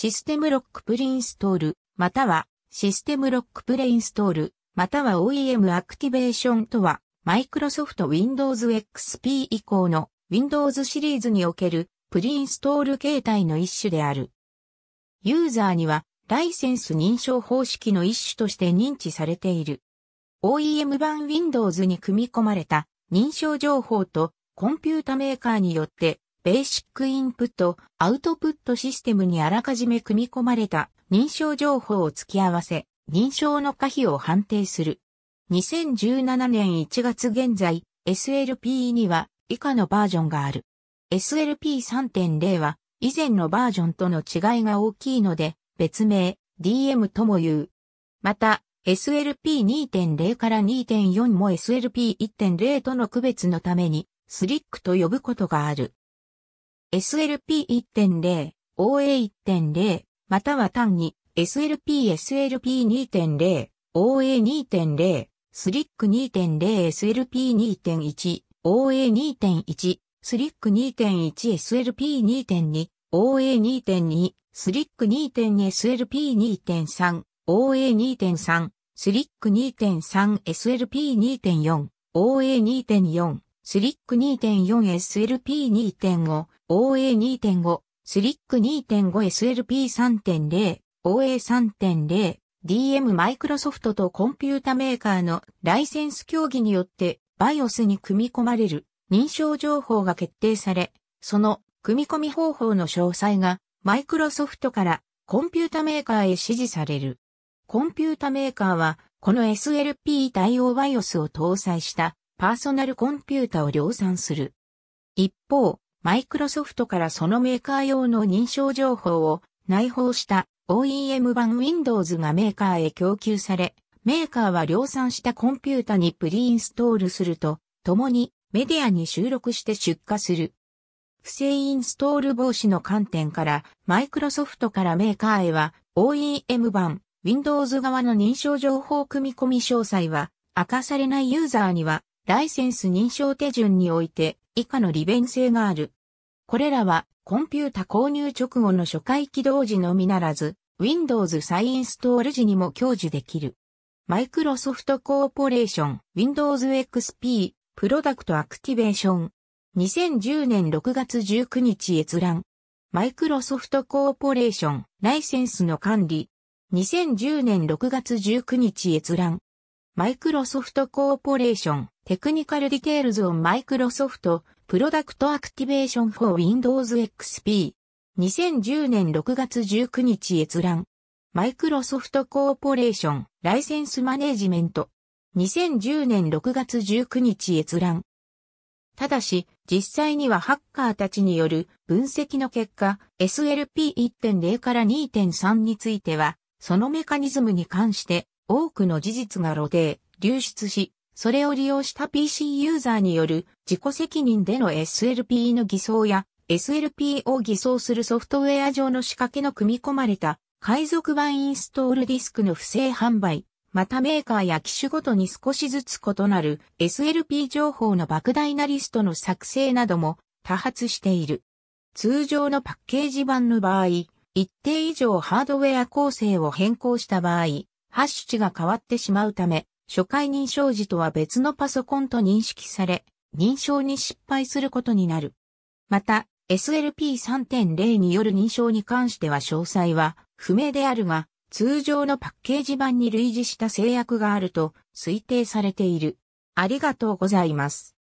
システムロックプリインストール、またはシステムロックプレインストール、または OEM アクティベーションとは、マイクロソフト Windows XP 以降の Windows シリーズにおけるプリインストール形態の一種である。ユーザーにはライセンス認証方式の一種として認知されている。OEM 版 Windows に組み込まれた認証情報とコンピュータメーカーによってベーシックインプット、アウトプットシステムにあらかじめ組み込まれた認証情報を付き合わせ、認証の可否を判定する。2017年1月現在、SLP には以下のバージョンがある。SLP3.0 は以前のバージョンとの違いが大きいので、別名 DM とも言う。また、SLP2.0 から2.4も SLP1.0 との区別のために、スリックと呼ぶことがある。SLP1.0、OA1.0、または単に SLP、SLP2.0、OA2.0、s l ック2.0、SLP2.1、OA2.1、s l ック2.1、SLP2.2、OA2.2、s l ック2.2、SLP2.3、OA2.3、s l ック2.3、SLP2.4、OA2.4、スリック 2.4SLP2.5、OA2.5、スリック 2.5SLP3.0、OA3.0、DM マイクロソフトとコンピュータメーカーのライセンス協議によって BIOS に組み込まれる認証情報が決定され、その組み込み方法の詳細がマイクロソフトからコンピュータメーカーへ指示される。コンピュータメーカーはこの SLP 対応 BIOS を搭載したパーソナルコンピュータを量産する。一方、マイクロソフトからそのメーカー用の認証情報を内包した OEM 版 Windows がメーカーへ供給され、メーカーは量産したコンピュータにプリインストールすると、共にメディアに収録して出荷する。不正インストール防止の観点から、マイクロソフトからメーカーへは OEM 版 Windows 側の認証情報組み込み詳細は明かされないユーザーにはライセンス認証手順において以下の利便性がある。これらはコンピュータ購入直後の初回起動時のみならず、Windows 再インストール時にも享受できる。マイクロソフトコーポレーション Windows XP プロダクトアクティベーション2010年6月19日閲覧マイクロソフトコーポレーションライセンスの管理2010年6月19日閲覧マイクロソフトコーポレーション、テクニカルディテールズオンマイクロソフト、プロダクトアクティベーションフォーウィンドウズ XP。2010年6月19日閲覧。マイクロソフトコーポレーション、ライセンスマネジメント。2010年6月19日閲覧。ただし、実際にはハッカーたちによる分析の結果、SLP1.0 から2.3については、そのメカニズムに関して多くの事実が露呈、流出し、それを利用した PC ユーザーによる自己責任での SLP の偽装や SLP を偽装するソフトウェア上の仕掛けの組み込まれた海賊版インストールディスクの不正販売、またメーカーや機種ごとに少しずつ異なる SLP 情報の莫大なリストの作成なども多発している。通常のパッケージ版の場合、一定以上ハードウェア構成を変更した場合、ハッシュ値が変わってしまうため、初回認証時とは別のパソコンと認識され、認証に失敗することになる。また、SLP3.0 による認証に関しては詳細は不明であるが、通常のパッケージ版に類似した制約があると推定されている。ありがとうございます。